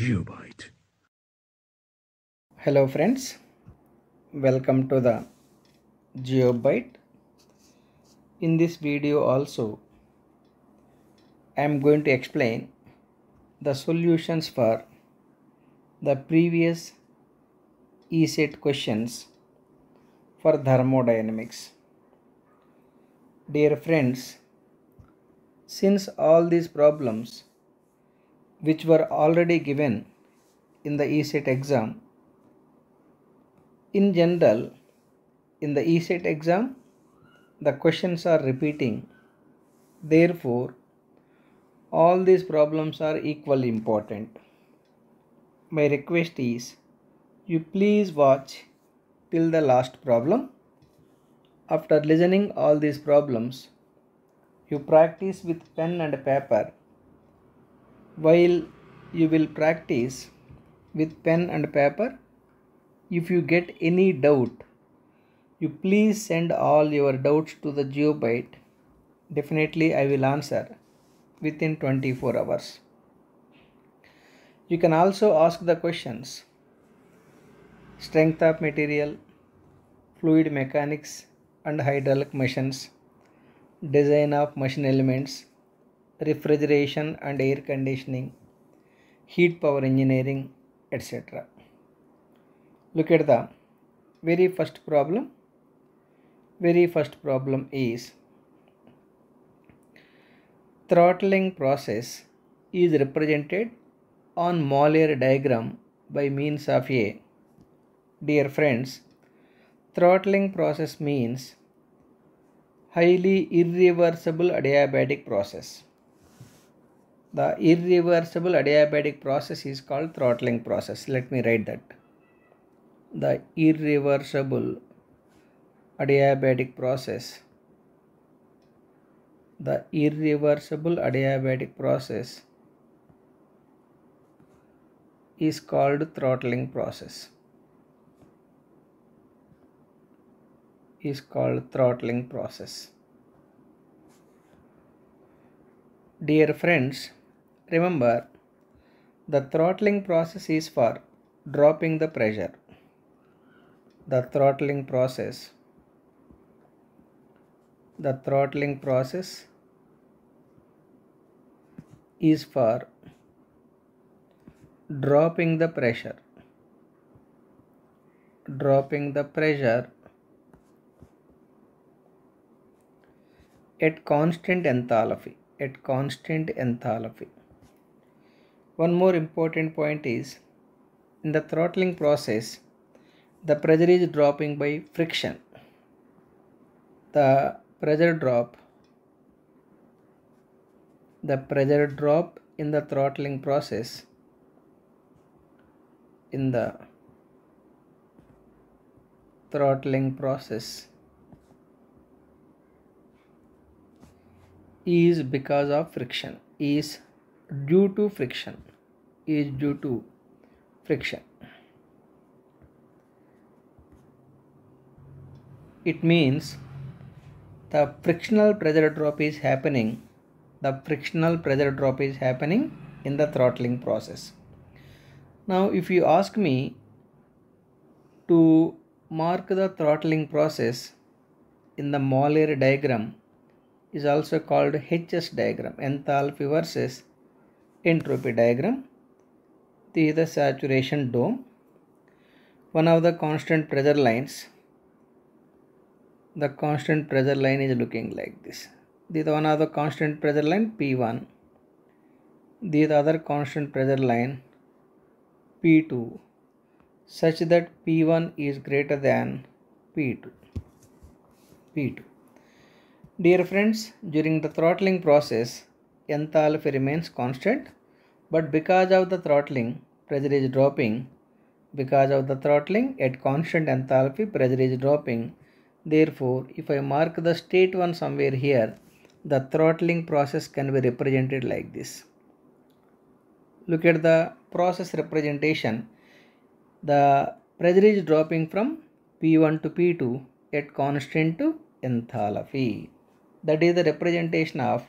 Geobyte. Hello friends, welcome to the Geobyte. In this video also, I am going to explain the solutions for the previous ESET questions for thermodynamics. Dear friends, since all these problems which were already given in the ESET exam. In general, in the ESET exam, the questions are repeating. Therefore, all these problems are equally important. My request is you please watch till the last problem. After listening all these problems, you practice with pen and paper while you will practice with pen and paper if you get any doubt you please send all your doubts to the geobyte definitely i will answer within 24 hours you can also ask the questions strength of material fluid mechanics and hydraulic machines design of machine elements refrigeration and air conditioning, heat power engineering, etc. Look at the very first problem. Very first problem is throttling process is represented on Mollier diagram by means of a dear friends throttling process means highly irreversible adiabatic process the irreversible adiabatic process is called throttling process let me write that the irreversible adiabatic process the irreversible adiabatic process is called throttling process is called throttling process dear friends Remember, the throttling process is for dropping the pressure. The throttling process the throttling process is for dropping the pressure dropping the pressure at constant enthalpy at constant enthalpy one more important point is in the throttling process, the pressure is dropping by friction. The pressure drop the pressure drop in the throttling process in the throttling process is because of friction is due to friction is due to friction it means the frictional pressure drop is happening the frictional pressure drop is happening in the throttling process now if you ask me to mark the throttling process in the Moller diagram is also called HS diagram enthalpy versus entropy diagram. This is the saturation dome. One of the constant pressure lines. The constant pressure line is looking like this. This one of the constant pressure line P1. This other constant pressure line P2 such that P1 is greater than P2. P2. Dear friends, during the throttling process, enthalpy remains constant but because of the throttling pressure is dropping because of the throttling at constant enthalpy pressure is dropping therefore if I mark the state 1 somewhere here the throttling process can be represented like this look at the process representation the pressure is dropping from P1 to P2 at constant to enthalpy that is the representation of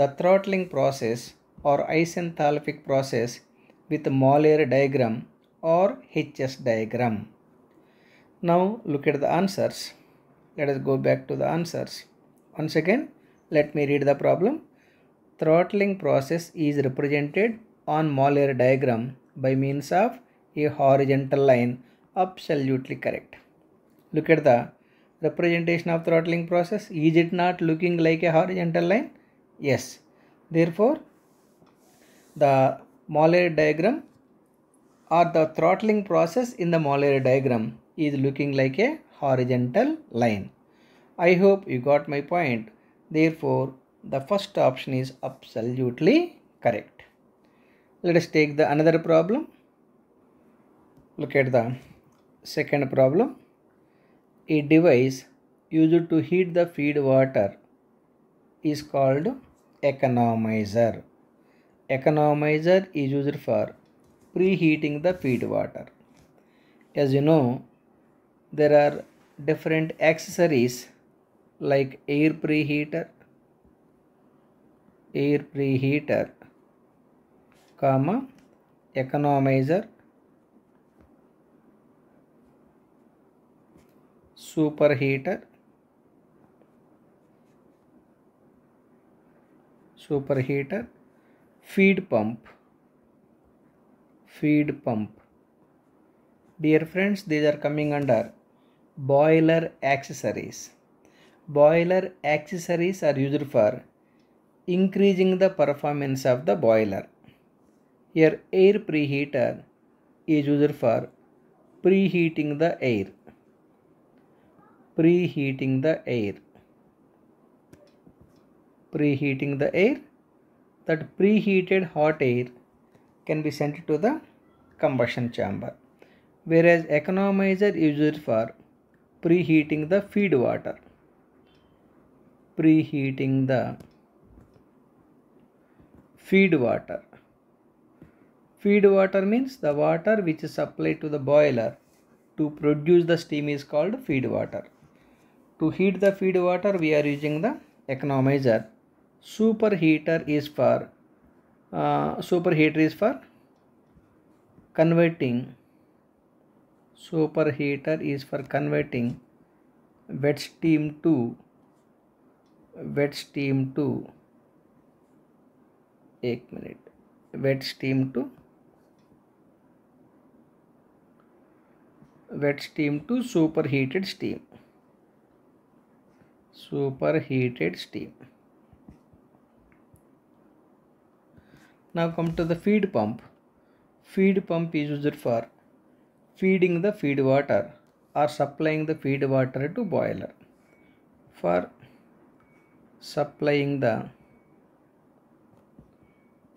the throttling process or isenthalpic process with molar diagram or H S diagram. Now look at the answers. Let us go back to the answers. Once again, let me read the problem. Throttling process is represented on molar diagram by means of a horizontal line absolutely correct. Look at the representation of throttling process. Is it not looking like a horizontal line? Yes, therefore the Moller diagram or the throttling process in the Moller diagram is looking like a horizontal line. I hope you got my point. Therefore, the first option is absolutely correct. Let us take the another problem. Look at the second problem. A device used to heat the feed water is called economizer. Economizer is used for preheating the feed water. As you know, there are different accessories like air preheater, air preheater, comma, economizer, superheater, superheater feed pump feed pump dear friends these are coming under boiler accessories boiler accessories are used for increasing the performance of the boiler here air preheater is used for preheating the air preheating the air preheating the air that preheated hot air can be sent to the combustion chamber whereas economizer is used for preheating the feed water preheating the feed water feed water means the water which is supplied to the boiler to produce the steam is called feed water to heat the feed water we are using the economizer super heater is for super heater is for converting super heater is for converting wet steam to wet steam to एक मिनट wet steam to wet steam to super heated steam super heated steam Now come to the feed pump. Feed pump is used for feeding the feed water or supplying the feed water to boiler. For supplying the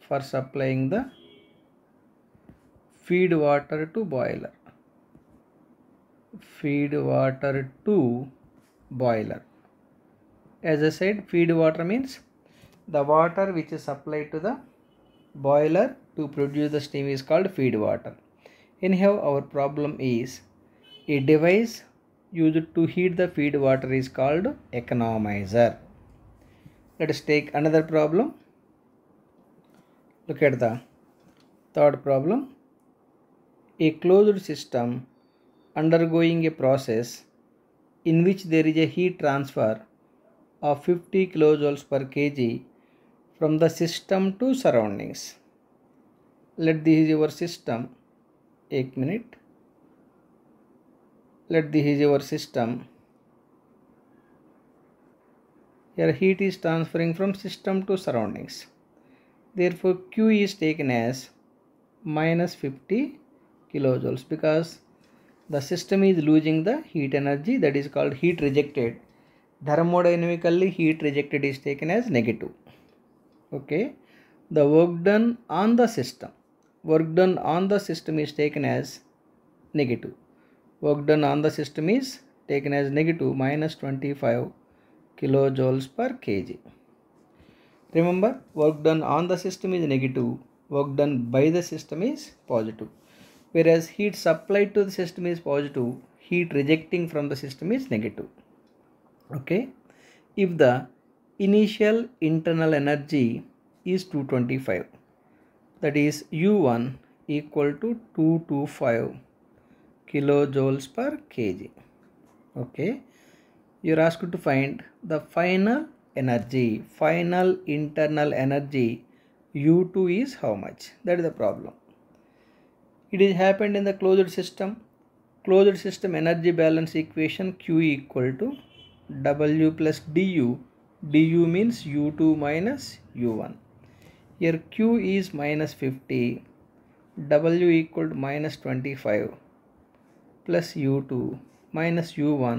for supplying the feed water to boiler feed water to boiler as i said feed water means the water which is supplied to the boiler to produce the steam is called feed water. Anyhow, our problem is a device used to heat the feed water is called economizer. Let us take another problem. Look at the third problem. A closed system undergoing a process in which there is a heat transfer of 50 kilojoules per kg from the system to surroundings let this is your system One minute let this is your system here heat is transferring from system to surroundings therefore q is taken as minus 50 kilojoules because the system is losing the heat energy that is called heat rejected thermodynamically heat rejected is taken as negative okay the work done on the system work done on the system is taken as negative work done on the system is taken as negative minus 25 kilojoules per kg remember work done on the system is negative work done by the system is positive whereas heat supplied to the system is positive heat rejecting from the system is negative okay if the initial internal energy is 225 that is u1 equal to 225 kilojoules per kg okay you're asked to find the final energy final internal energy u2 is how much that is the problem it is happened in the closed system closed system energy balance equation q equal to w plus du du means u2 minus u1 here q is minus 50 w equal to minus 25 plus u2 minus u1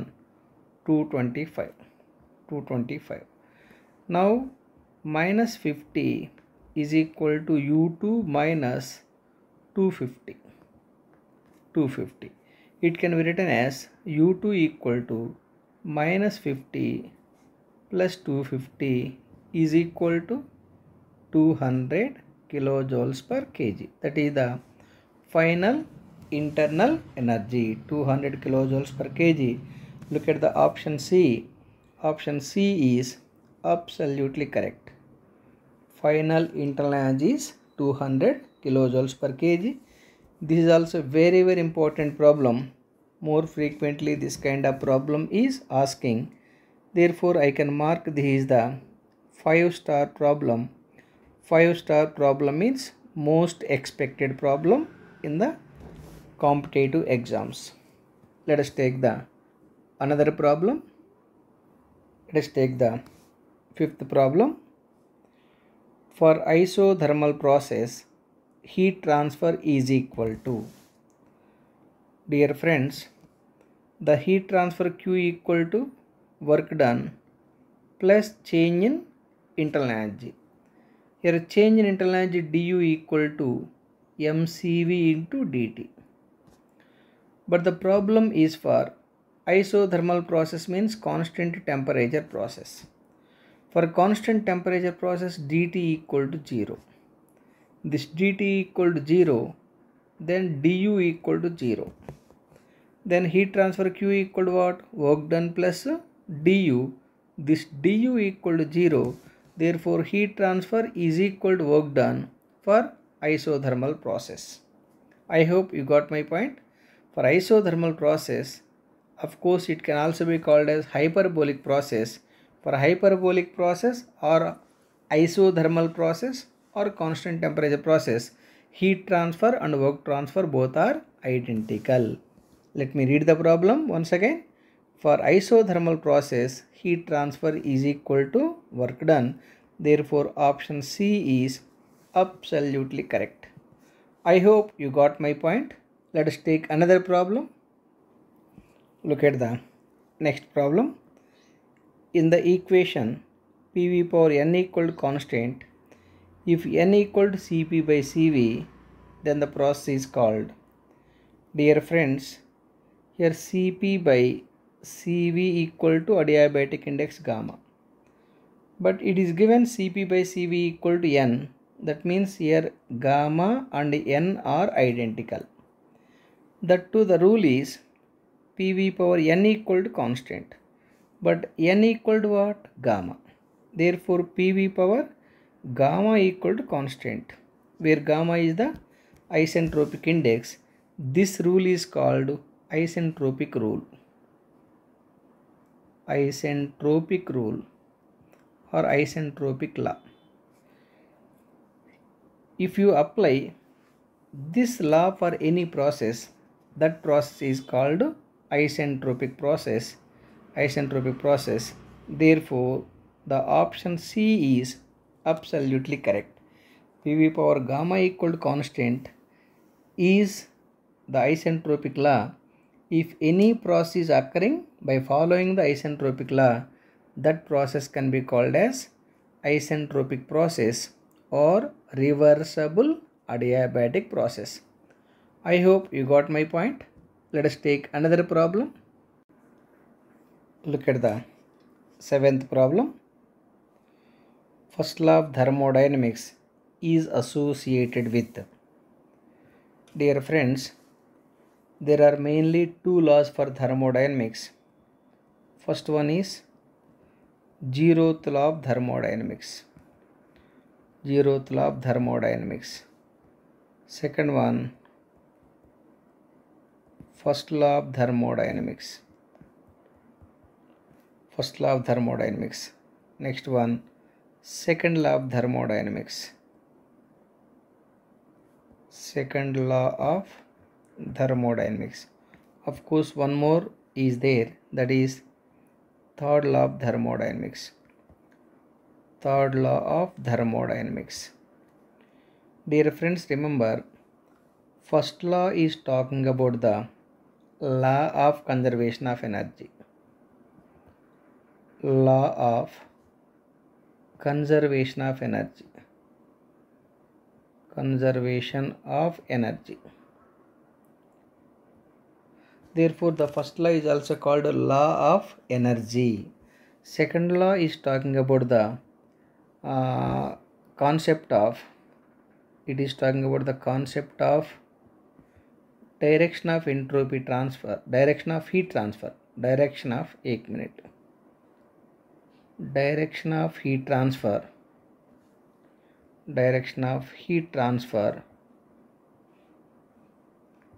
225 225 now minus 50 is equal to u2 minus 250 250 it can be written as u2 equal to minus 50 plus 250 is equal to 200 kilojoules per kg. That is the final internal energy 200 kilojoules per kg. Look at the option C. Option C is absolutely correct. Final internal energy is 200 kilojoules per kg. This is also very very important problem. More frequently this kind of problem is asking Therefore, I can mark this is the 5 star problem. 5 star problem means most expected problem in the competitive exams. Let us take the another problem. Let us take the fifth problem. For isothermal process, heat transfer is equal to. Dear friends, the heat transfer Q equal to work done plus change in internal energy. Here change in internal energy du equal to mcv into dt. But the problem is for isothermal process means constant temperature process. For constant temperature process dt equal to 0. This dt equal to 0 then du equal to 0. Then heat transfer q equal to what? Work done plus du this du equal to 0 therefore heat transfer is equal to work done for isothermal process i hope you got my point for isothermal process of course it can also be called as hyperbolic process for hyperbolic process or isothermal process or constant temperature process heat transfer and work transfer both are identical let me read the problem once again for isothermal process, heat transfer is equal to work done. Therefore, option C is absolutely correct. I hope you got my point. Let us take another problem. Look at the next problem. In the equation PV power n equal to constant, if n equal to Cp by Cv, then the process is called. Dear friends, here Cp by CV equal to adiabatic index gamma. But it is given CP by CV equal to N. That means here gamma and N are identical. That to the rule is PV power N equal to constant. But N equal to what? Gamma. Therefore PV power gamma equal to constant. Where gamma is the isentropic index. This rule is called isentropic rule isentropic rule or isentropic law. If you apply this law for any process, that process is called isentropic process. Isentropic process. Therefore, the option C is absolutely correct. PV power gamma equal to constant is the isentropic law if any process is occurring by following the isentropic law, that process can be called as isentropic process or reversible adiabatic process. I hope you got my point. Let us take another problem. Look at the seventh problem. First law of thermodynamics is associated with. Dear friends, there are mainly two laws for thermodynamics First one is zeroth law of thermodynamics. Zeroth law of thermodynamics. Second one, first law of thermodynamics. First law of thermodynamics. Next one, second law of thermodynamics. Second law of thermodynamics. Of course, one more is there that is third law of thermodynamics third law of thermodynamics dear friends remember first law is talking about the law of conservation of energy law of conservation of energy conservation of energy Therefore, the first law is also called law of energy. Second law is talking about the uh, concept of, it is talking about the concept of direction of entropy transfer, direction of heat transfer, direction of, एक minute, direction of heat transfer, direction of heat transfer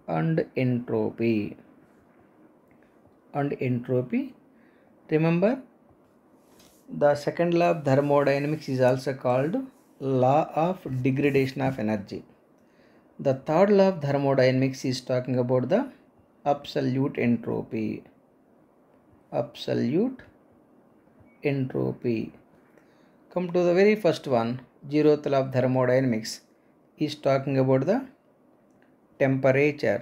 and entropy and entropy. Remember the second law of thermodynamics is also called law of degradation of energy. The third law of thermodynamics is talking about the absolute entropy. Absolute entropy. Come to the very first one, zeroth law of thermodynamics is talking about the temperature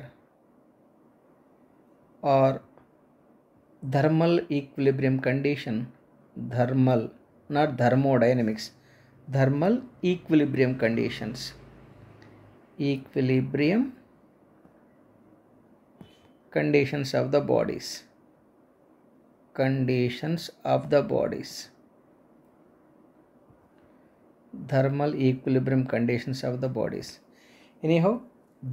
or thermal equilibrium condition thermal not thermodynamics thermal equilibrium conditions equilibrium conditions of the bodies conditions of the bodies thermal equilibrium conditions of the bodies anyhow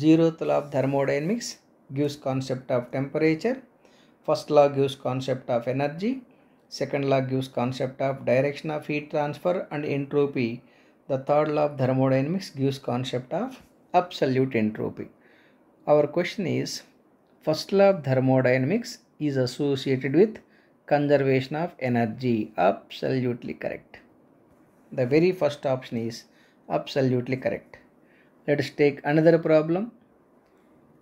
zeroth law of thermodynamics gives concept of temperature First law gives concept of energy, second law gives concept of direction of heat transfer and entropy. The third law of thermodynamics gives concept of absolute entropy. Our question is, first law of thermodynamics is associated with conservation of energy. Absolutely correct. The very first option is absolutely correct. Let us take another problem.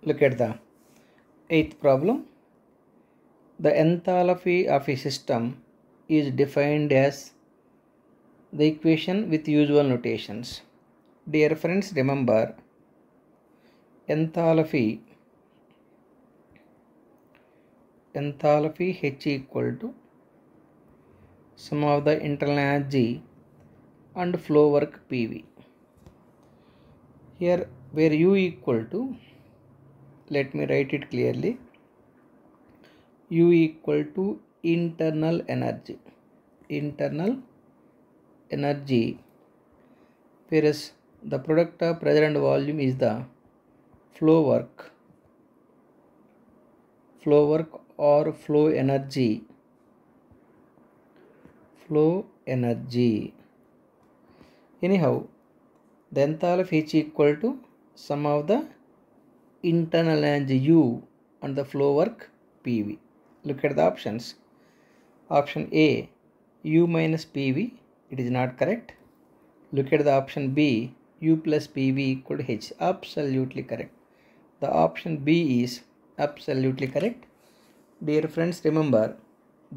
Look at the eighth problem the enthalpy of a system is defined as the equation with usual notations. Dear friends, remember enthalpy enthalpy H equal to sum of the internal energy and flow work PV. Here where U equal to let me write it clearly u equal to internal energy internal energy whereas the product of pressure and volume is the flow work flow work or flow energy flow energy anyhow the enthalpy of equal to sum of the internal energy u and the flow work pv look at the options option a u minus pv it is not correct look at the option b u plus pv equal to h absolutely correct the option b is absolutely correct dear friends remember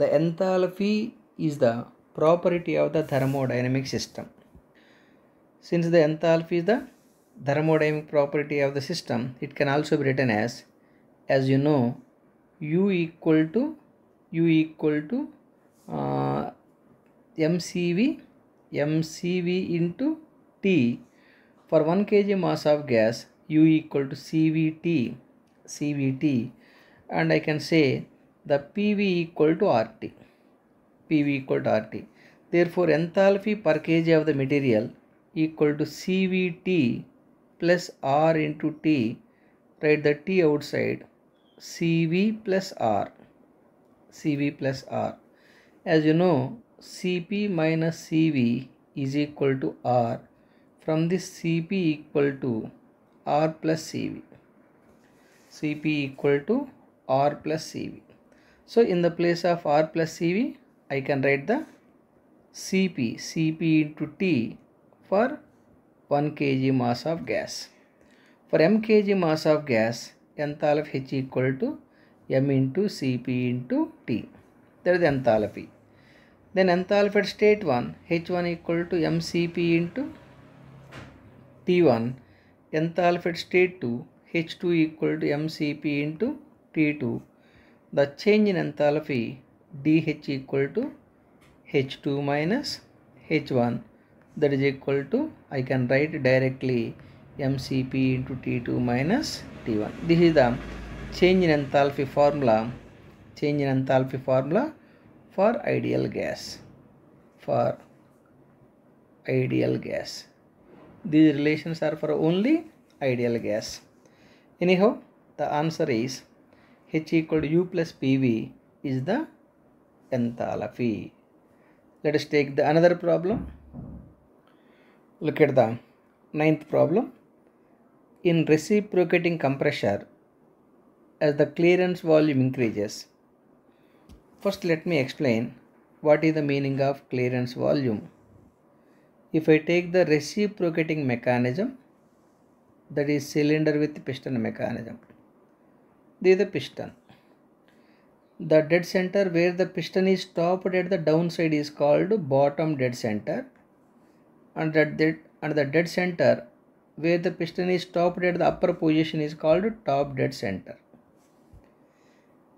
the enthalpy is the property of the thermodynamic system since the enthalpy is the thermodynamic property of the system it can also be written as as you know u equal to u equal to uh, mcv mcv into t for 1 kg mass of gas u equal to cvt cvt and i can say the pv equal to rt pv equal to rt therefore enthalpy per kg of the material equal to cvt plus r into t write the t outside CV plus R. CV plus R. As you know, CP minus CV is equal to R. From this CP equal to R plus CV. CP equal to R plus CV. So in the place of R plus CV, I can write the CP, CP into T for 1 kg mass of gas. For m kg mass of gas, enthalpy H equal to M into CP into T that is enthalpy then enthalpy at state one H one equal to MCP into T one enthalpy at state two H two equal to MCP into T two the change in enthalpy DH equal to H two minus H one that is equal to I can write directly MCP into T two minus T1. This is the change in enthalpy formula, change in enthalpy formula for ideal gas, for ideal gas. These relations are for only ideal gas. Anyhow, the answer is H equal to U plus PV is the enthalpy. Let us take the another problem. Look at the ninth problem in reciprocating compressor as the clearance volume increases. First let me explain what is the meaning of clearance volume. If I take the reciprocating mechanism that is cylinder with piston mechanism. This is the piston. The dead center where the piston is stopped at the downside is called bottom dead center and that and the dead center where the piston is stopped at the upper position is called top dead center.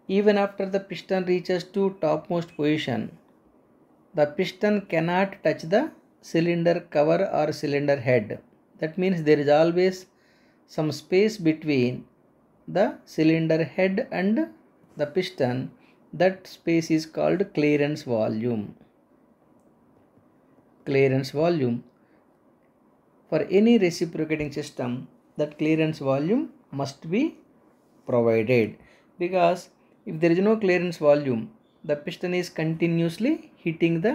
Even after the piston reaches to topmost position, the piston cannot touch the cylinder cover or cylinder head. That means there is always some space between the cylinder head and the piston. That space is called clearance volume. Clearance volume for any reciprocating system, that clearance volume must be provided because if there is no clearance volume, the piston is continuously hitting the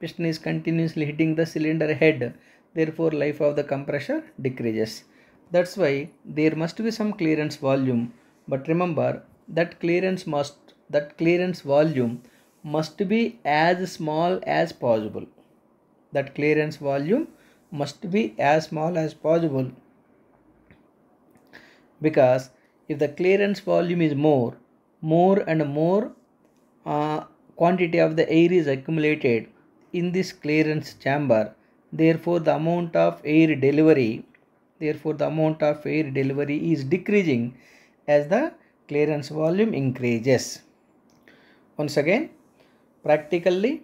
piston is continuously hitting the cylinder head. Therefore, life of the compressor decreases. That's why there must be some clearance volume. But remember that clearance must that clearance volume must be as small as possible. That clearance volume must be as small as possible because if the clearance volume is more, more and more uh, quantity of the air is accumulated in this clearance chamber. Therefore, the amount of air delivery, therefore the amount of air delivery is decreasing as the clearance volume increases. Once again, practically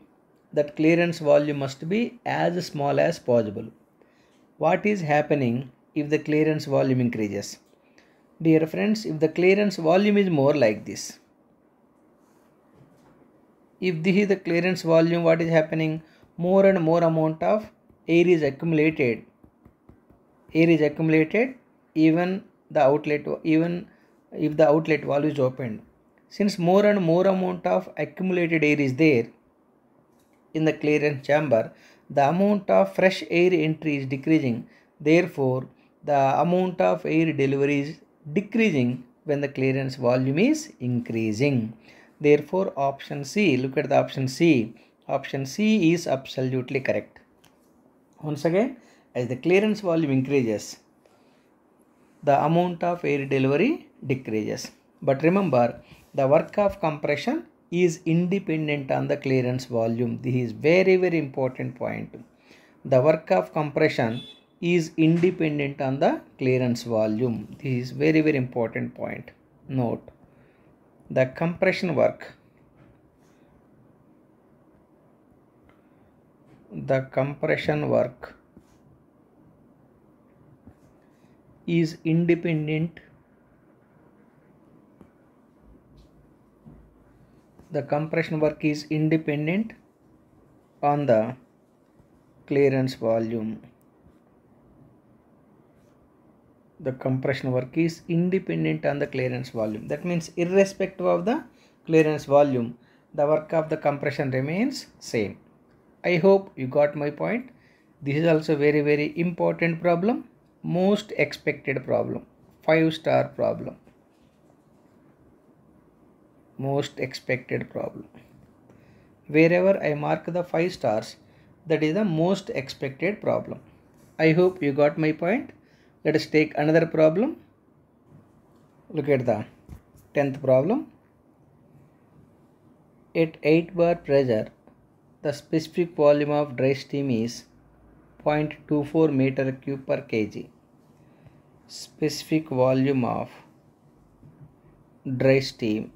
that clearance volume must be as small as possible. What is happening if the clearance volume increases? Dear friends, if the clearance volume is more like this, if this is the clearance volume, what is happening? More and more amount of air is accumulated. Air is accumulated even the outlet, even if the outlet valve is opened. Since more and more amount of accumulated air is there, in the clearance chamber, the amount of fresh air entry is decreasing. Therefore, the amount of air delivery is decreasing when the clearance volume is increasing. Therefore, option C, look at the option C. Option C is absolutely correct. Once again, as the clearance volume increases, the amount of air delivery decreases. But remember, the work of compression is independent on the clearance volume. This is very very important point. The work of compression is independent on the clearance volume. This is very very important point. Note the compression work. The compression work is independent the compression work is independent on the clearance volume the compression work is independent on the clearance volume that means irrespective of the clearance volume the work of the compression remains same i hope you got my point this is also very very important problem most expected problem five star problem most expected problem. Wherever I mark the 5 stars, that is the most expected problem. I hope you got my point. Let us take another problem. Look at the 10th problem. At 8 bar pressure, the specific volume of dry steam is 0.24 meter cube per kg. Specific volume of dry steam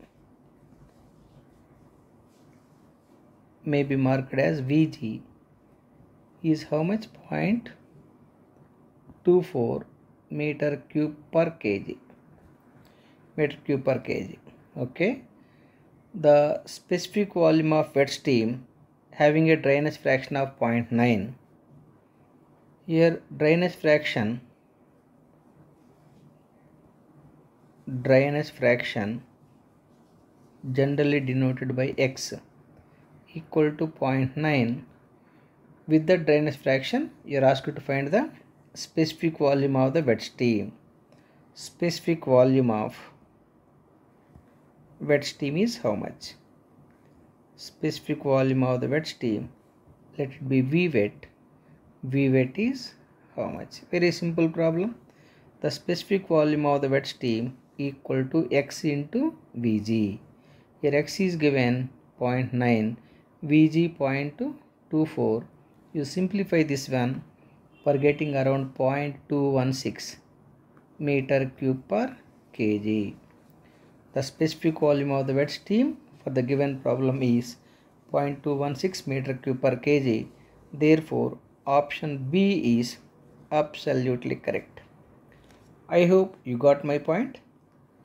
may be marked as Vg is how much point two four meter cube per kg meter cube per kg okay the specific volume of wet steam having a drainage fraction of 0.9 here drainage fraction drainage fraction generally denoted by x equal to 0.9 with the drainage fraction you are asked to find the specific volume of the wet steam specific volume of wet steam is how much specific volume of the wet steam let it be v wet v wet is how much very simple problem the specific volume of the wet steam equal to x into vg here x is given 0.9 Vg 0.24. you simplify this one for getting around 0.216 meter cube per kg. The specific volume of the wet steam for the given problem is 0.216 meter cube per kg. Therefore, option B is absolutely correct. I hope you got my point.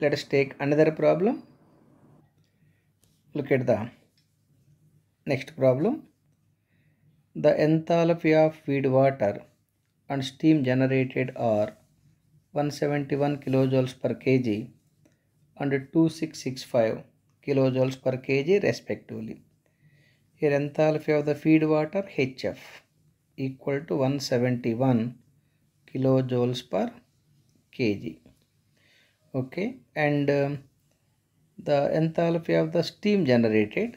Let us take another problem. Look at the Next problem. The enthalpy of feed water and steam generated are 171 kilojoules per kg and 2665 kilojoules per kg respectively. Here enthalpy of the feed water HF equal to 171 kilojoules per kg. Okay and um, the enthalpy of the steam generated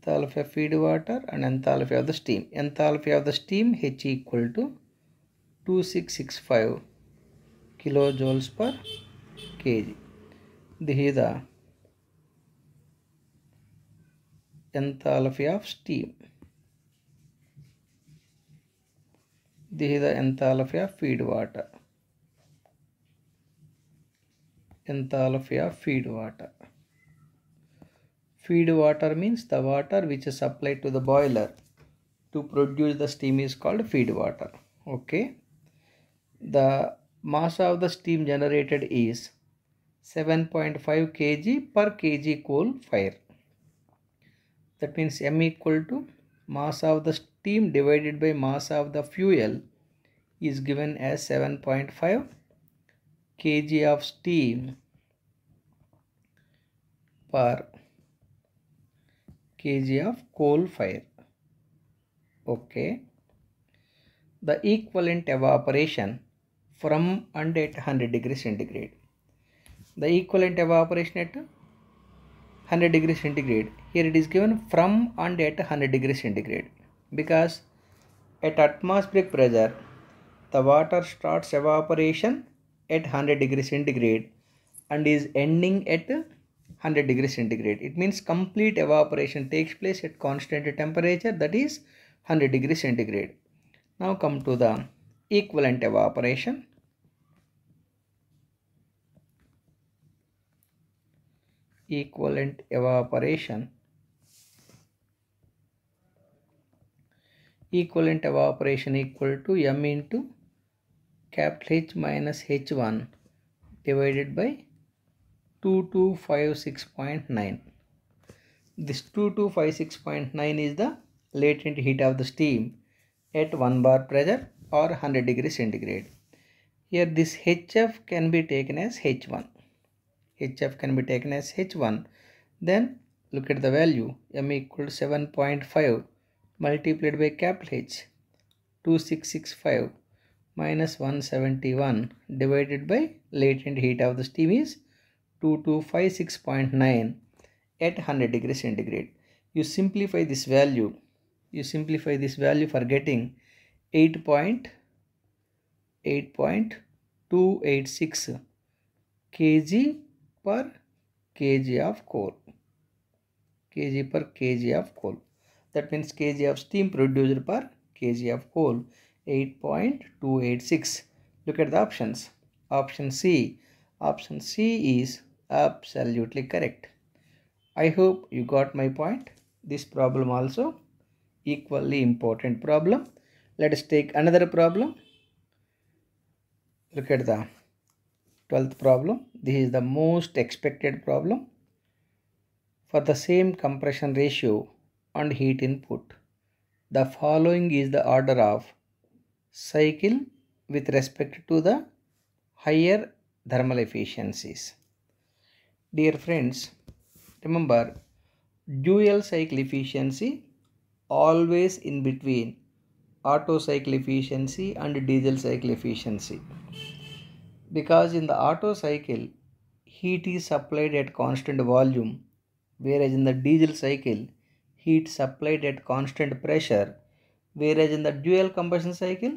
enthalpy of feed water and enthalpy of the steam. Enthalpy of the steam H equal to 2665 kilojoules per kg. This is the enthalpy of steam. This is the enthalpy of feed water. Enthalpy of feed water. Feed water means the water which is supplied to the boiler to produce the steam is called feed water. Okay. The mass of the steam generated is 7.5 kg per kg coal fire. That means M equal to mass of the steam divided by mass of the fuel is given as 7.5 kg of steam per kg of coal fire. Okay. The equivalent evaporation from and at 100 degree centigrade. The equivalent evaporation at 100 degree centigrade. Here it is given from and at 100 degree centigrade because at atmospheric pressure the water starts evaporation at 100 degree centigrade and is ending at 100 degrees centigrade. It means complete evaporation takes place at constant temperature that is 100 degrees centigrade. Now come to the equivalent evaporation. Equivalent evaporation. Equivalent evaporation equal to m into capital H minus H1 divided by 2256.9 this 2256.9 is the latent heat of the steam at 1 bar pressure or 100 degree centigrade here this hf can be taken as h1 hf can be taken as h1 then look at the value m equal to 7.5 multiplied by capital h 2665 minus 171 divided by latent heat of the steam is 2256.9 at 100 degree centigrade. You simplify this value. You simplify this value for getting 8.8.286 kg per kg of coal. kg per kg of coal. That means kg of steam produced per kg of coal 8.286. Look at the options. Option C. Option C is Absolutely correct. I hope you got my point. This problem also equally important problem. Let us take another problem. Look at the 12th problem. This is the most expected problem. For the same compression ratio and heat input, the following is the order of cycle with respect to the higher thermal efficiencies. Dear friends, remember dual cycle efficiency always in between auto cycle efficiency and diesel cycle efficiency because in the auto cycle heat is supplied at constant volume whereas in the diesel cycle heat supplied at constant pressure whereas in the dual combustion cycle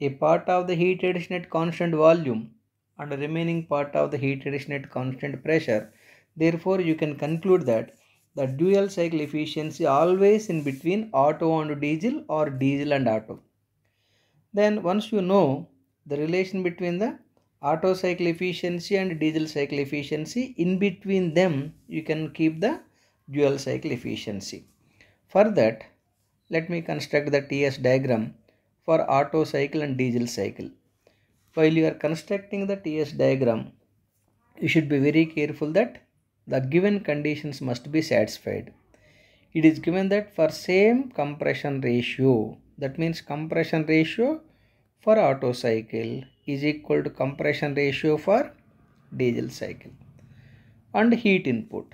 a part of the heat addition at constant volume and the remaining part of the heat addition at constant pressure. Therefore, you can conclude that the dual cycle efficiency always in between auto and diesel or diesel and auto. Then once you know the relation between the auto cycle efficiency and diesel cycle efficiency, in between them you can keep the dual cycle efficiency. For that, let me construct the TS diagram for auto cycle and diesel cycle while you are constructing the TS diagram, you should be very careful that the given conditions must be satisfied. It is given that for same compression ratio, that means compression ratio for auto cycle is equal to compression ratio for diesel cycle and heat input.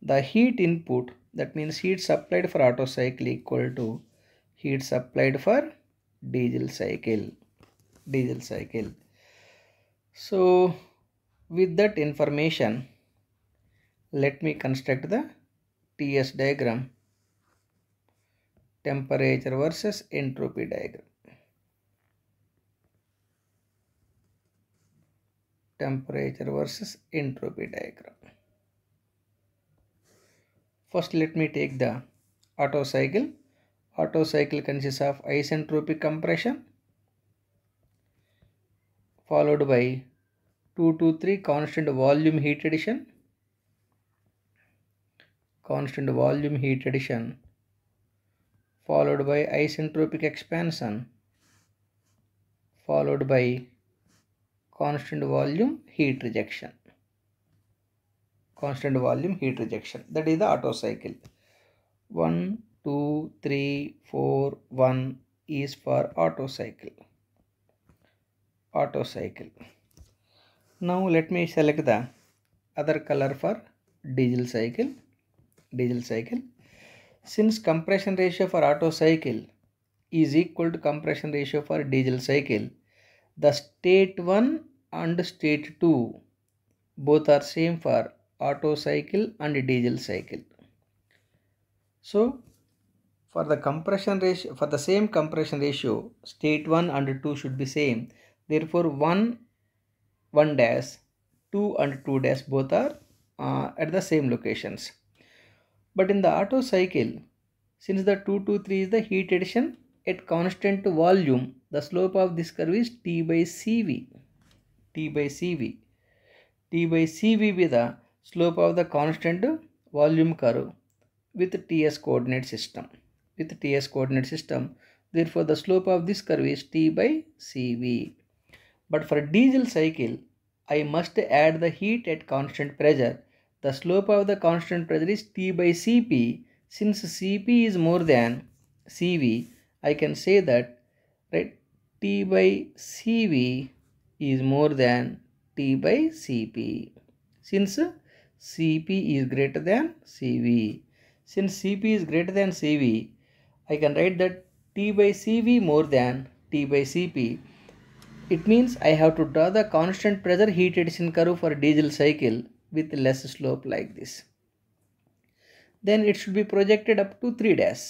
The heat input that means heat supplied for auto cycle equal to heat supplied for diesel cycle diesel cycle so with that information let me construct the TS diagram temperature versus entropy diagram temperature versus entropy diagram first let me take the Otto cycle Otto cycle consists of isentropic compression followed by 2 to 3 constant volume heat addition constant volume heat addition followed by isentropic expansion followed by constant volume heat rejection constant volume heat rejection that is the Otto cycle 1 2 3 4 1 is for Otto cycle auto cycle. Now let me select the other color for diesel cycle. Diesel cycle. Since compression ratio for auto cycle is equal to compression ratio for diesel cycle, the state 1 and state 2 both are same for auto cycle and diesel cycle. So for the compression ratio for the same compression ratio state 1 and 2 should be same therefore 1 1 dash 2 and 2 dash both are uh, at the same locations but in the auto cycle since the 2 to 3 is the heat addition at constant volume the slope of this curve is t by cv t by cv t by cv be the slope of the constant volume curve with TS coordinate system. With TS coordinate system, therefore the slope of this curve is T by CV. But for diesel cycle, I must add the heat at constant pressure. The slope of the constant pressure is T by Cp. Since Cp is more than Cv, I can say that right, T by Cv is more than T by Cp. Since Cp is greater than Cv. Since Cp is greater than Cv, I can write that T by Cv more than T by Cp it means I have to draw the constant pressure heat addition curve for diesel cycle with less slope like this. Then it should be projected up to 3 dash,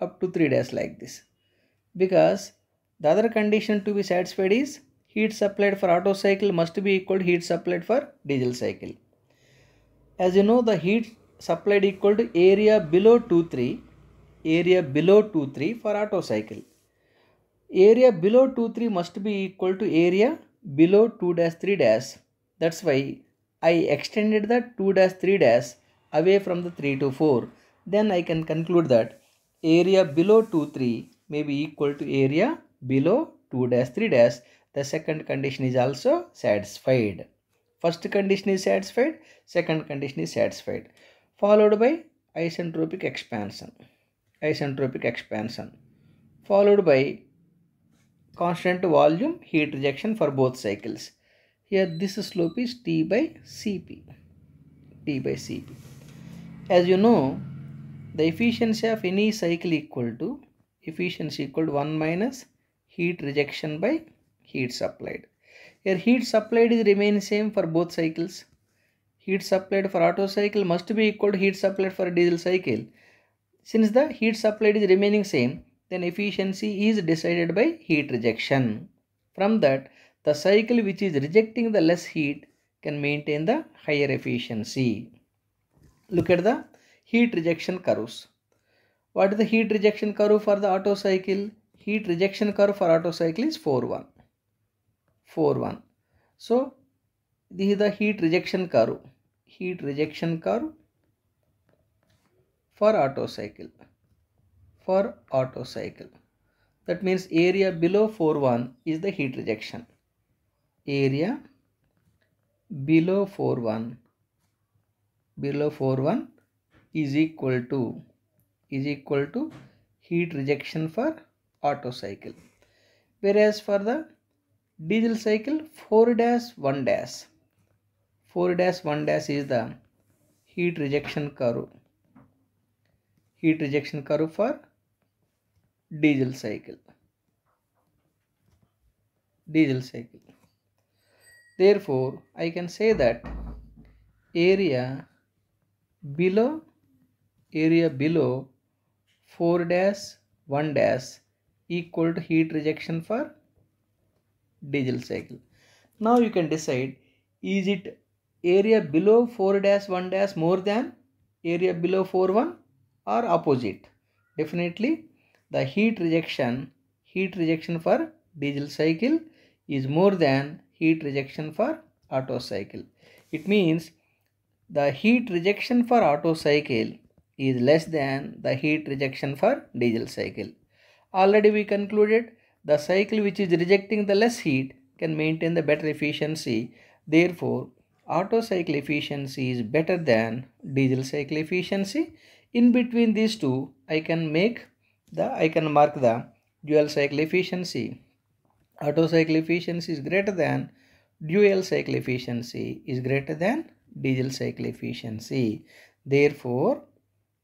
up to 3 dash like this. Because the other condition to be satisfied is heat supplied for auto cycle must be equal to heat supplied for diesel cycle. As you know the heat supplied equal to area below 2-3, area below 2-3 for auto cycle area below 2, 3 must be equal to area below 2 dash 3 dash. That's why I extended the 2 dash 3 dash away from the 3 to 4. Then I can conclude that area below 2, 3 may be equal to area below 2 dash 3 dash. The second condition is also satisfied. First condition is satisfied, second condition is satisfied. Followed by isentropic expansion. Isentropic expansion. Followed by constant volume heat rejection for both cycles. Here this slope is T by Cp. T by Cp. As you know, the efficiency of any cycle equal to efficiency equal to 1 minus heat rejection by heat supplied. Here heat supplied is remain same for both cycles. Heat supplied for auto cycle must be equal to heat supplied for diesel cycle. Since the heat supplied is remaining same, then efficiency is decided by heat rejection. From that, the cycle which is rejecting the less heat can maintain the higher efficiency. Look at the heat rejection curves. What is the heat rejection curve for the auto cycle? Heat rejection curve for auto cycle is 4-1. 4-1. So, this is the heat rejection curve. Heat rejection curve for auto cycle for Otto cycle. That means area below 4-1 is the heat rejection. Area below 4-1 below 4-1 is equal to is equal to heat rejection for Otto cycle. Whereas for the diesel cycle 4 dash 1 dash 4 dash 1 dash is the heat rejection curve heat rejection curve for diesel cycle diesel cycle therefore I can say that area below area below 4 dash 1 dash equal to heat rejection for diesel cycle now you can decide is it area below 4 dash 1 dash more than area below 4 1 or opposite definitely the heat rejection heat rejection for diesel cycle is more than heat rejection for auto cycle. It means the heat rejection for auto cycle is less than the heat rejection for diesel cycle. Already we concluded the cycle which is rejecting the less heat can maintain the better efficiency. Therefore, auto cycle efficiency is better than diesel cycle efficiency. In between these two, I can make the I can mark the dual cycle efficiency. Auto cycle efficiency is greater than dual cycle efficiency is greater than diesel cycle efficiency. Therefore,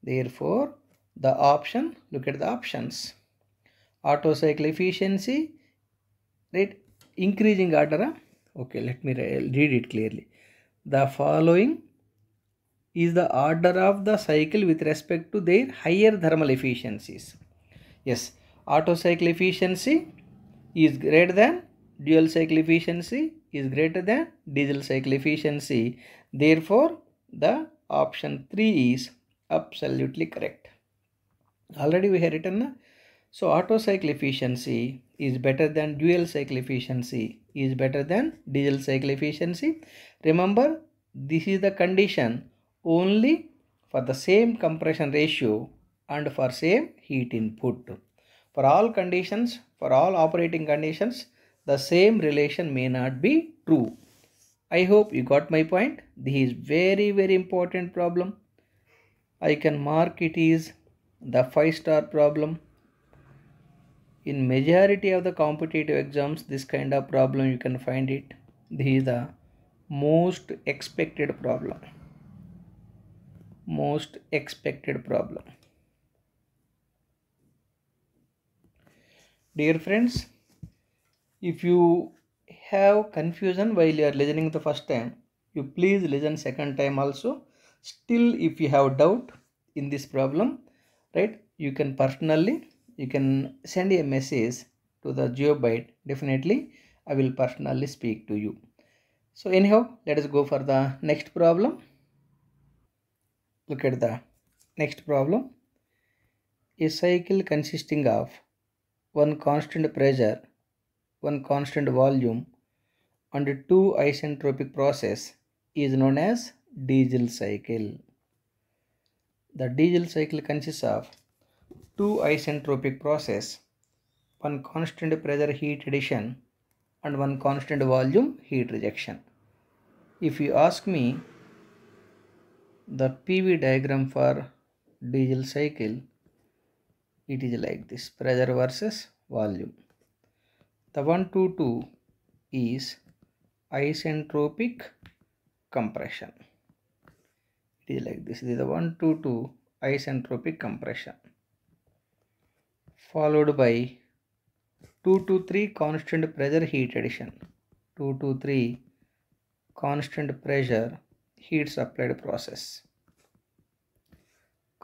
therefore the option look at the options. Auto cycle efficiency right increasing order. Okay, let me read it clearly. The following is the order of the cycle with respect to their higher thermal efficiencies Yes, auto cycle efficiency is greater than dual cycle efficiency is greater than diesel cycle efficiency. Therefore, the option 3 is absolutely correct. Already we have written, so auto cycle efficiency is better than dual cycle efficiency is better than diesel cycle efficiency. Remember, this is the condition only for the same compression ratio and for same heat input. For all conditions, for all operating conditions, the same relation may not be true. I hope you got my point. This is very very important problem. I can mark it is the 5 star problem. In majority of the competitive exams, this kind of problem you can find it. This is the most expected problem. Most expected problem. Dear friends, if you have confusion while you are listening the first time, you please listen second time also. Still, if you have doubt in this problem, right, you can personally, you can send a message to the GeoByte. Definitely, I will personally speak to you. So anyhow, let us go for the next problem. Look at the next problem. A cycle consisting of one constant pressure, one constant volume and two isentropic process is known as diesel cycle. The diesel cycle consists of two isentropic process, one constant pressure heat addition and one constant volume heat rejection. If you ask me the PV diagram for diesel cycle it is like this pressure versus volume the 122 is isentropic compression it is like this it is the 122 isentropic compression followed by 2 to 3 constant pressure heat addition 2 to 3 constant pressure heat supplied process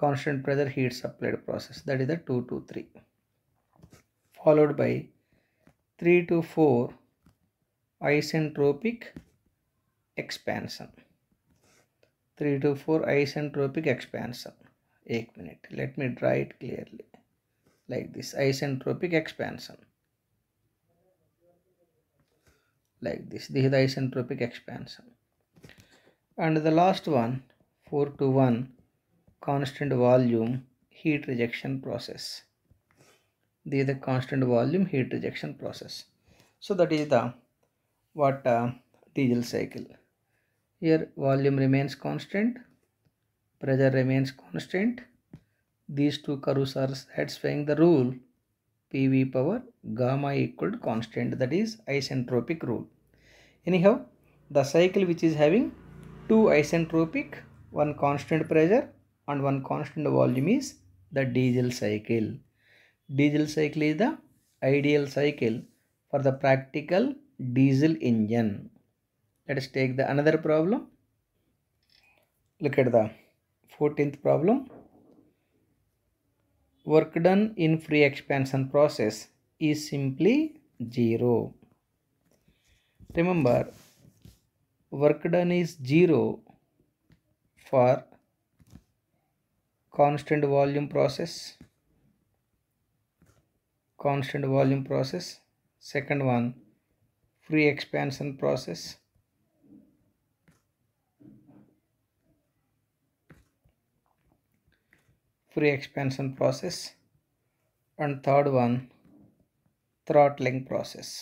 constant pressure heat supplied process that is the 2 to 3 followed by 3 to 4 isentropic expansion 3 to 4 isentropic expansion 8 minute let me draw it clearly like this isentropic expansion like this this is the isentropic expansion and the last one 4 to 1 constant volume heat rejection process. This is the constant volume heat rejection process. So that is the what uh, diesel cycle. Here volume remains constant, pressure remains constant. These two curves are satisfying the rule PV power gamma equal to constant that is isentropic rule. Anyhow, the cycle which is having two isentropic, one constant pressure and one constant volume is the diesel cycle. Diesel cycle is the ideal cycle for the practical diesel engine. Let us take the another problem. Look at the 14th problem. Work done in free expansion process is simply 0. Remember, work done is 0 for constant volume process constant volume process second one free expansion process free expansion process and third one throttling process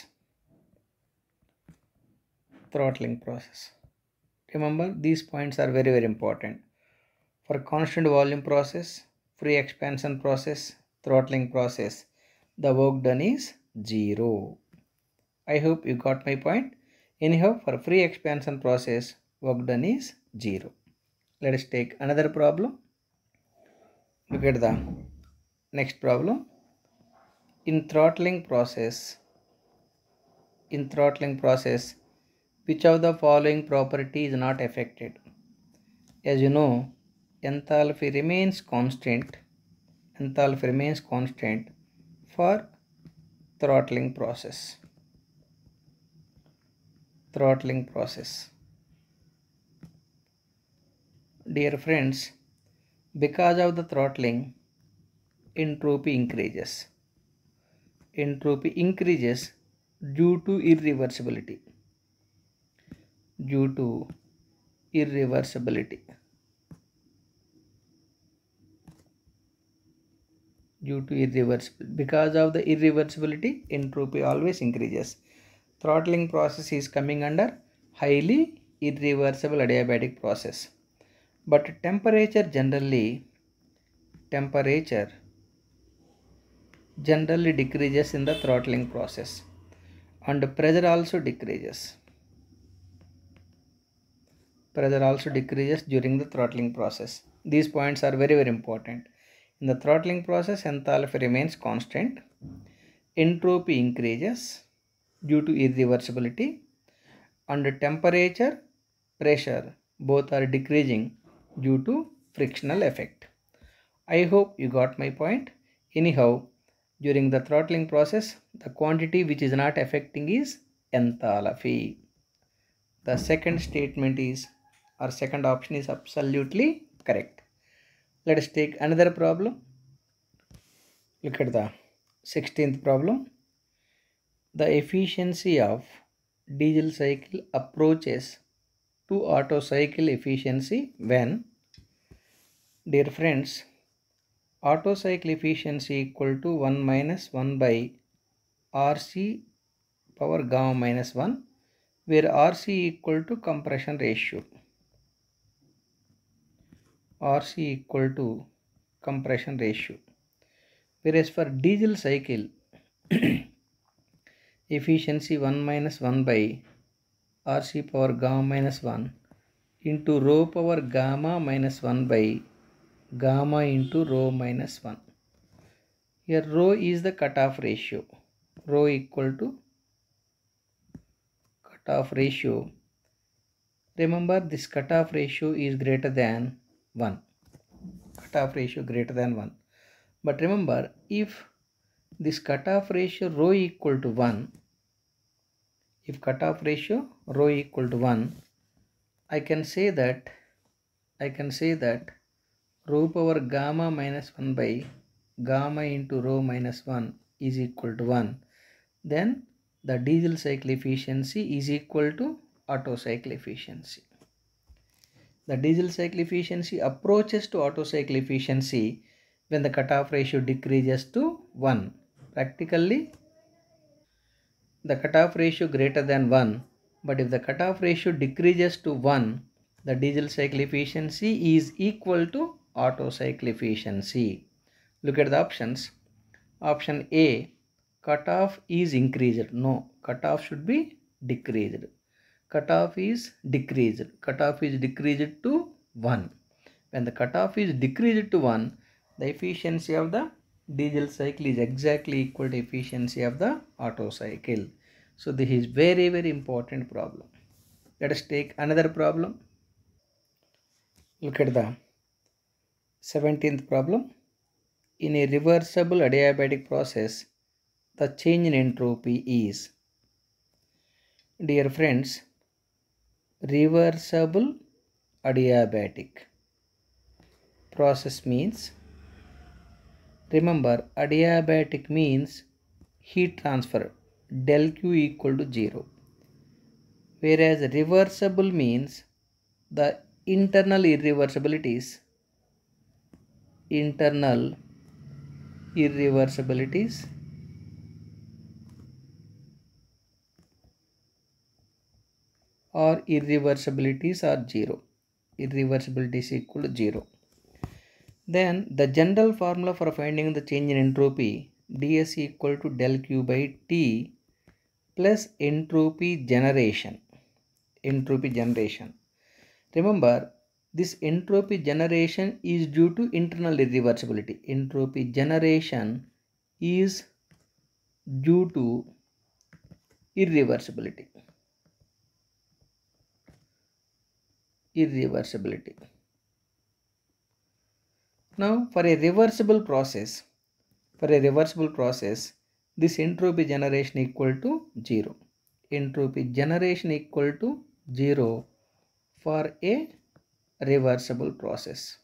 throttling process remember these points are very very important for constant volume process, free expansion process, throttling process, the work done is 0. I hope you got my point. Anyhow, for free expansion process, work done is 0. Let us take another problem. Look at the next problem. In throttling process, in throttling process, which of the following property is not affected? As you know, enthalpy remains constant enthalpy remains constant for throttling process throttling process dear friends because of the throttling entropy increases entropy increases due to irreversibility due to irreversibility due to irreversible because of the irreversibility entropy always increases throttling process is coming under highly irreversible adiabatic process but temperature generally temperature generally decreases in the throttling process and pressure also decreases pressure also decreases during the throttling process these points are very very important in the throttling process, enthalpy remains constant. Entropy increases due to irreversibility. And temperature, pressure, both are decreasing due to frictional effect. I hope you got my point. Anyhow, during the throttling process, the quantity which is not affecting is enthalpy. The second statement is, or second option is absolutely correct. Let us take another problem. Look at the 16th problem. The efficiency of diesel cycle approaches to auto cycle efficiency when dear friends auto cycle efficiency equal to 1 minus 1 by rc power gamma minus 1 where rc equal to compression ratio RC equal to compression ratio. Whereas for diesel cycle, efficiency 1 minus 1 by RC power gamma minus 1 into rho power gamma minus 1 by gamma into rho minus 1. Here rho is the cutoff ratio. Rho equal to cutoff ratio. Remember this cutoff ratio is greater than 0.5. 1 cutoff ratio greater than 1 but remember if this cutoff ratio rho equal to 1 if cutoff ratio rho equal to 1 I can say that I can say that rho power gamma minus 1 by gamma into rho minus 1 is equal to 1 then the diesel cycle efficiency is equal to auto cycle efficiency the diesel cycle efficiency approaches to auto cycle efficiency when the cutoff ratio decreases to 1. Practically, the cutoff ratio greater than 1. But if the cutoff ratio decreases to 1, the diesel cycle efficiency is equal to auto cycle efficiency. Look at the options. Option A, cutoff is increased. No, cutoff should be decreased cutoff is decreased. Cutoff is decreased to 1. When the cutoff is decreased to 1, the efficiency of the diesel cycle is exactly equal to efficiency of the auto cycle. So this is very very important problem. Let us take another problem. Look at the 17th problem. In a reversible adiabatic process, the change in entropy is. Dear friends, reversible adiabatic process means remember adiabatic means heat transfer del q equal to 0 whereas reversible means the internal irreversibilities internal irreversibilities or irreversibilities are 0 irreversibility is equal to 0 then the general formula for finding the change in entropy ds equal to del q by t plus entropy generation entropy generation remember this entropy generation is due to internal irreversibility entropy generation is due to irreversibility irreversibility. Now for a reversible process, for a reversible process, this entropy generation equal to 0. Entropy generation equal to 0 for a reversible process.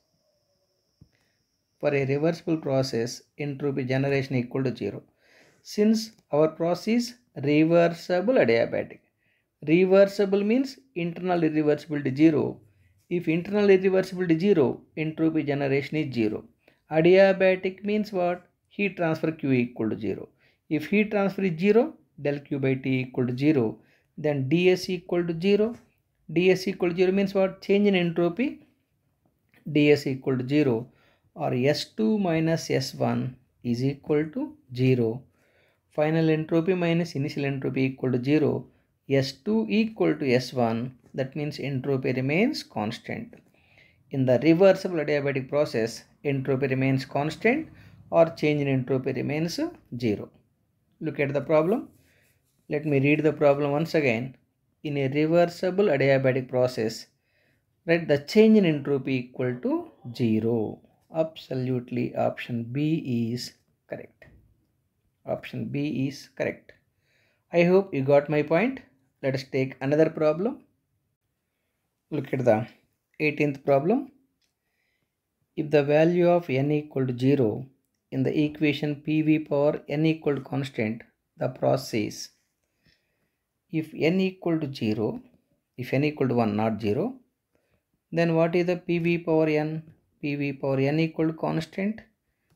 For a reversible process, entropy generation equal to 0. Since our process reversible adiabatic. Reversible means internal irreversibility 0. If internal irreversibility 0, entropy generation is 0. Adiabatic means what? Heat transfer Q equal to 0. If heat transfer is 0, del Q by T equal to 0. Then ds equal to 0. ds equal to 0 means what? Change in entropy. ds equal to 0 or S2 minus S1 is equal to 0. Final entropy minus initial entropy equal to 0 S2 equal to S1 that means entropy remains constant. In the reversible adiabatic process entropy remains constant or change in entropy remains 0. Look at the problem. Let me read the problem once again. In a reversible adiabatic process write the change in entropy equal to 0 absolutely option b is correct option b is correct i hope you got my point let us take another problem. Look at the 18th problem. If the value of n equal to 0 in the equation PV power n equal to constant, the process if n equal to 0, if n equal to 1 not 0, then what is the PV power n? PV power n equal to constant.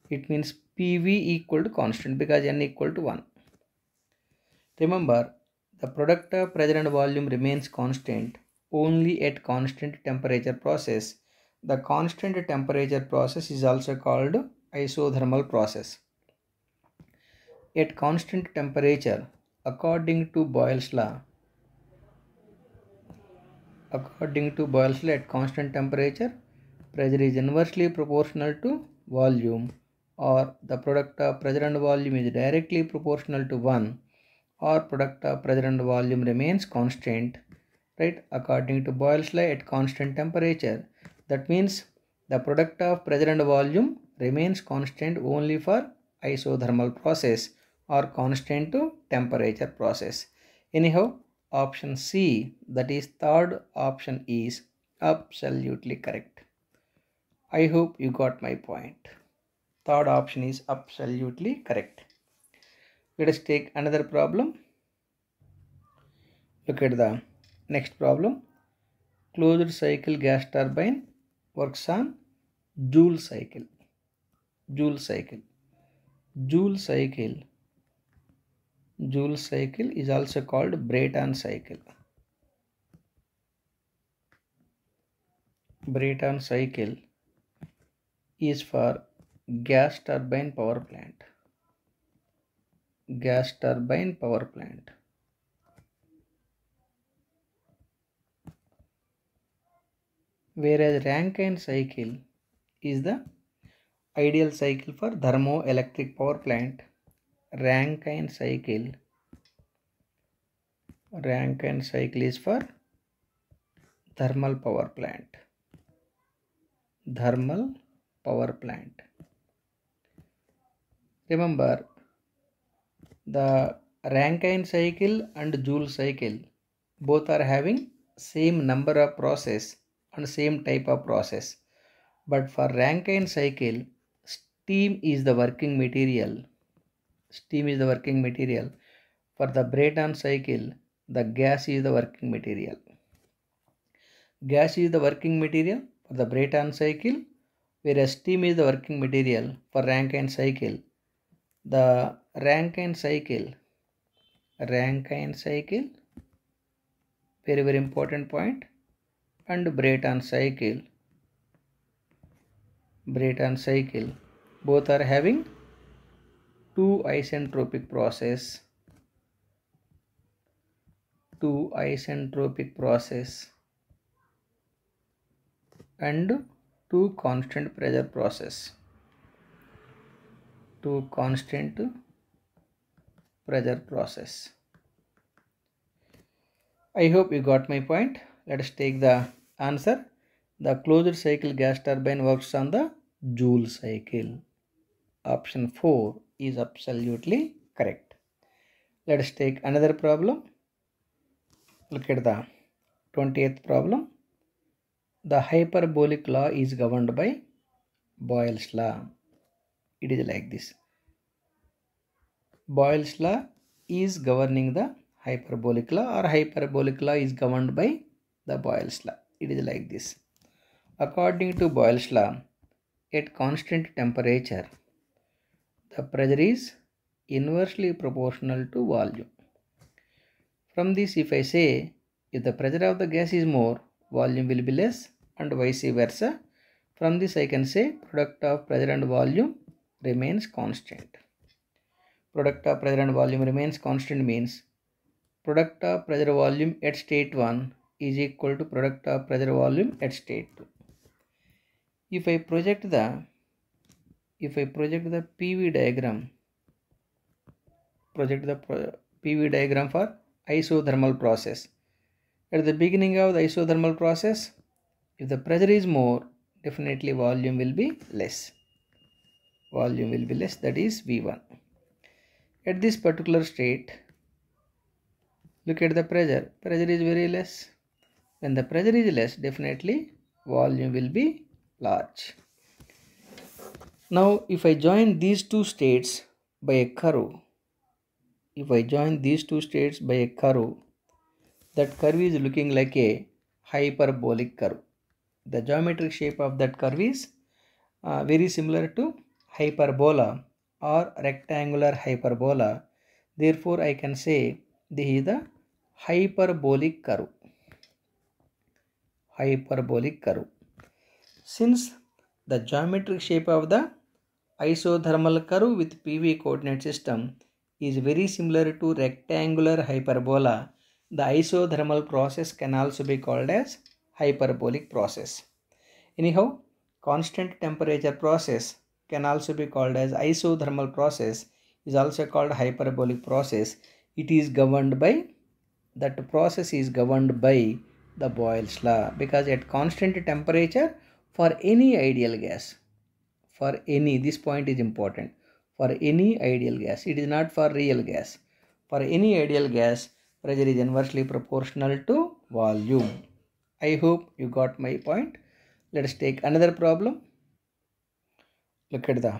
It means PV equal to constant because n equal to 1. Remember the product uh, pressure and volume remains constant only at constant temperature process. The constant temperature process is also called isothermal process. At constant temperature, according to Boyle's law, according to Boyle's law at constant temperature, pressure is inversely proportional to volume or the product of pressure and volume is directly proportional to 1 or product of pressure and volume remains constant right according to Boyle's law at constant temperature that means the product of pressure and volume remains constant only for isothermal process or constant to temperature process anyhow option C that is third option is absolutely correct I hope you got my point third option is absolutely correct let us take another problem look at the next problem closed cycle gas turbine works on joule cycle joule cycle joule cycle joule cycle is also called brayton cycle brayton cycle is for gas turbine power plant gas turbine power plant. Whereas Rankine cycle is the ideal cycle for thermoelectric power plant. Rankine cycle. Rankine cycle is for thermal power plant. Thermal power plant. Remember the Rankine cycle and Joule cycle both are having same number of process and same type of process but for Rankine cycle steam is the working material steam is the working material for the Brayton cycle the gas is the working material gas is the working material for the Brayton cycle whereas steam is the working material for Rankine cycle the Rankine cycle. Rankine cycle. Very, very important point. And Brayton cycle. Brayton cycle. Both are having two isentropic process. Two isentropic process. And two constant pressure process. Two constant pressure process. I hope you got my point. Let us take the answer. The closed cycle gas turbine works on the Joule cycle. Option 4 is absolutely correct. Let us take another problem. Look at the 20th problem. The hyperbolic law is governed by Boyle's law. It is like this. Boyle's law is governing the hyperbolic law or hyperbolic law is governed by the Boyle's law. It is like this. According to Boyle's law, at constant temperature, the pressure is inversely proportional to volume. From this, if I say, if the pressure of the gas is more, volume will be less and vice versa. From this, I can say product of pressure and volume remains constant producta pressure and volume remains constant means producta pressure volume at state 1 is equal to producta pressure volume at state 2 if i project the if i project the pv diagram project the pv diagram for isothermal process at the beginning of the isothermal process if the pressure is more definitely volume will be less volume will be less that is v1 at this particular state look at the pressure pressure is very less when the pressure is less definitely volume will be large now if i join these two states by a curve if i join these two states by a curve that curve is looking like a hyperbolic curve the geometric shape of that curve is uh, very similar to hyperbola or rectangular hyperbola. Therefore, I can say this is the hyperbolic curve. Hyperbolic curve. Since the geometric shape of the isothermal curve with PV coordinate system is very similar to rectangular hyperbola, the isothermal process can also be called as hyperbolic process. Anyhow, constant temperature process can also be called as isothermal process is also called hyperbolic process. It is governed by that process is governed by the Boyle's law because at constant temperature for any ideal gas for any this point is important for any ideal gas it is not for real gas for any ideal gas pressure is inversely proportional to volume I hope you got my point let us take another problem look at the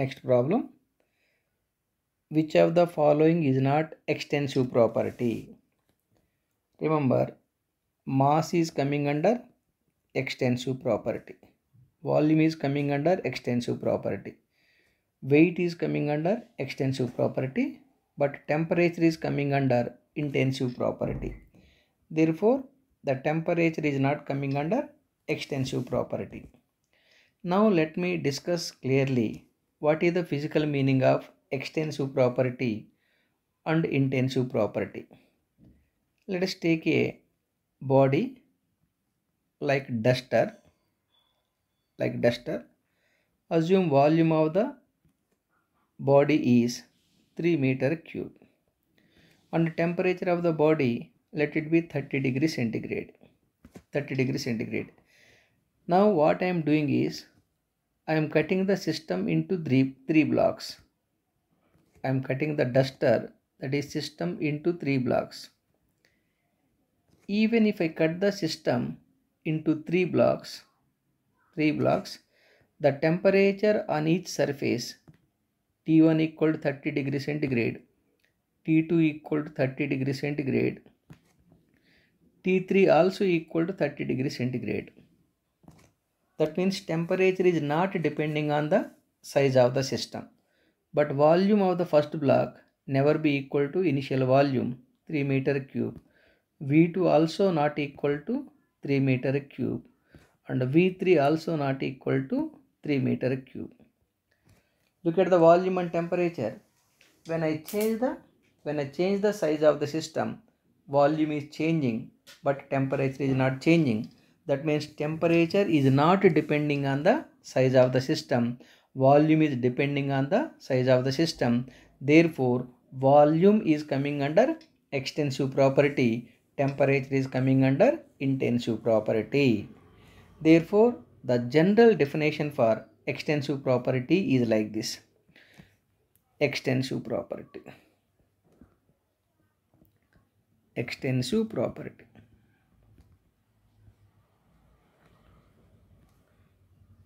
next problem which of the following is not extensive property remember mass is coming under extensive property volume is coming under extensive property weight is coming under extensive property but temperature is coming under intensive property therefore the temperature is not coming under extensive property now let me discuss clearly what is the physical meaning of extensive property and intensive property. Let us take a body like duster like duster assume volume of the body is 3 meter cube and temperature of the body let it be 30 degree centigrade 30 degree centigrade now what i am doing is I am cutting the system into three, three blocks. I am cutting the duster that is system into three blocks. Even if I cut the system into three blocks, three blocks, the temperature on each surface T1 equal to 30 degree centigrade, T2 equal to 30 degree centigrade, T3 also equal to 30 degree centigrade. That means temperature is not depending on the size of the system. But volume of the first block never be equal to initial volume 3 meter cube. V2 also not equal to 3 meter cube and V3 also not equal to 3 meter cube. Look at the volume and temperature. When I change the when I change the size of the system, volume is changing but temperature is not changing that means temperature is not depending on the size of the system volume is depending on the size of the system therefore volume is coming under extensive property temperature is coming under intensive property therefore the general definition for extensive property is like this extensive property extensive property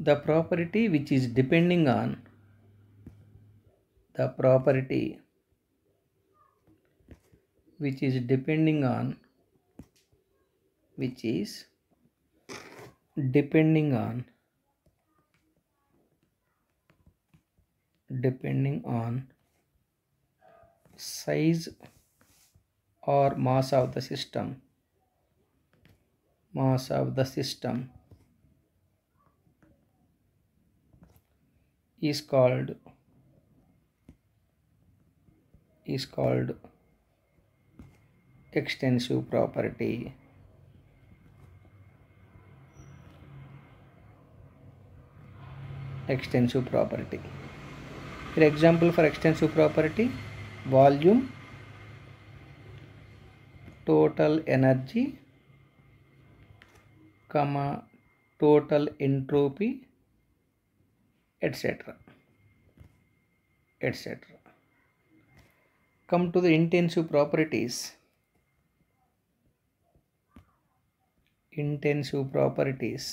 the property which is depending on the property which is depending on which is depending on depending on size or mass of the system mass of the system is called is called extensive property extensive property for example for extensive property volume total energy comma total entropy etc etc come to the intensive properties intensive properties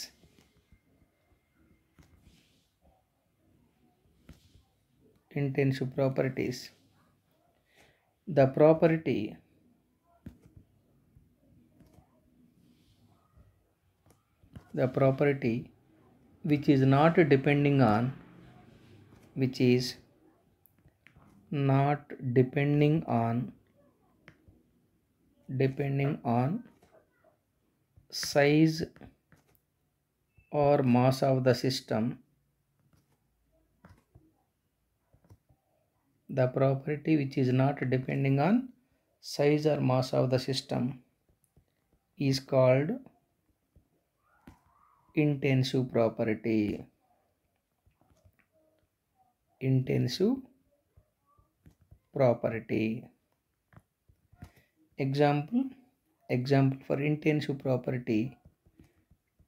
intensive properties the property the property which is not depending on which is not depending on depending on size or mass of the system the property which is not depending on size or mass of the system is called intensive property intensive property example example for intensive property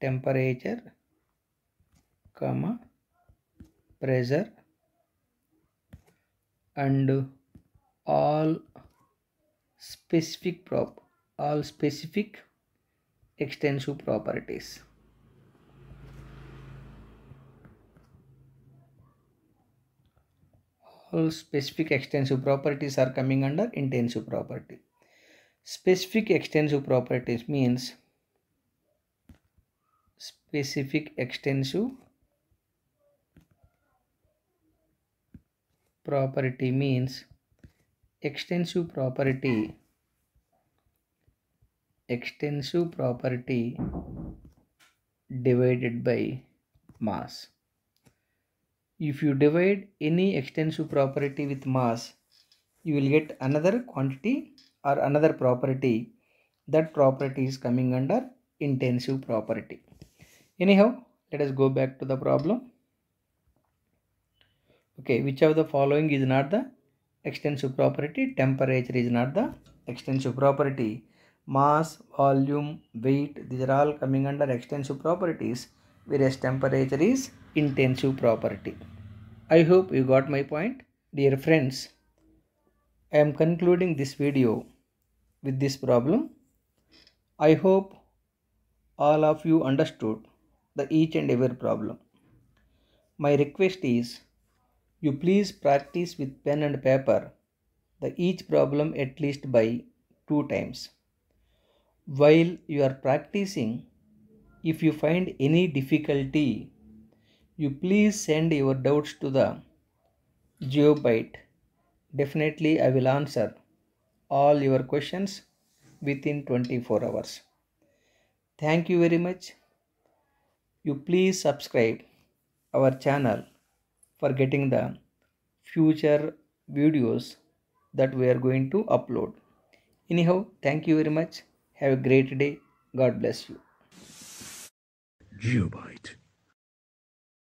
temperature comma pressure and all specific prop all specific extensive properties all specific extensive properties are coming under intensive property specific extensive properties means specific extensive property means extensive property extensive property divided by mass if you divide any extensive property with mass you will get another quantity or another property that property is coming under intensive property anyhow let us go back to the problem okay which of the following is not the extensive property temperature is not the extensive property mass volume weight these are all coming under extensive properties whereas temperature is intensive property. I hope you got my point. Dear friends, I am concluding this video with this problem. I hope all of you understood the each and every problem. My request is you please practice with pen and paper the each problem at least by two times. While you are practicing, if you find any difficulty you please send your doubts to the geobyte definitely i will answer all your questions within 24 hours thank you very much you please subscribe our channel for getting the future videos that we are going to upload anyhow thank you very much have a great day god bless you geobyte